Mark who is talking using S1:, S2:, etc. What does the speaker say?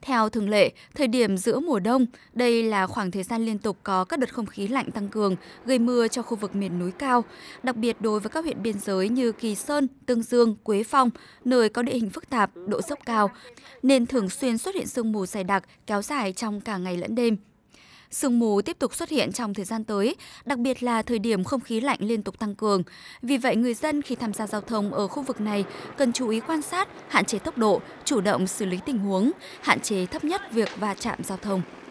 S1: Theo thường lệ, thời điểm giữa mùa đông, đây là khoảng thời gian liên tục có các đợt không khí lạnh tăng cường, gây mưa cho khu vực miền núi cao, đặc biệt đối với các huyện biên giới như Kỳ Sơn, Tương Dương, Quế Phong, nơi có địa hình phức tạp, độ dốc cao, nên thường xuyên xuất hiện sương mù dày đặc kéo dài trong cả ngày lẫn đêm. Sương mù tiếp tục xuất hiện trong thời gian tới, đặc biệt là thời điểm không khí lạnh liên tục tăng cường. Vì vậy, người dân khi tham gia giao thông ở khu vực này cần chú ý quan sát, hạn chế tốc độ, chủ động xử lý tình huống, hạn chế thấp nhất việc va chạm giao thông.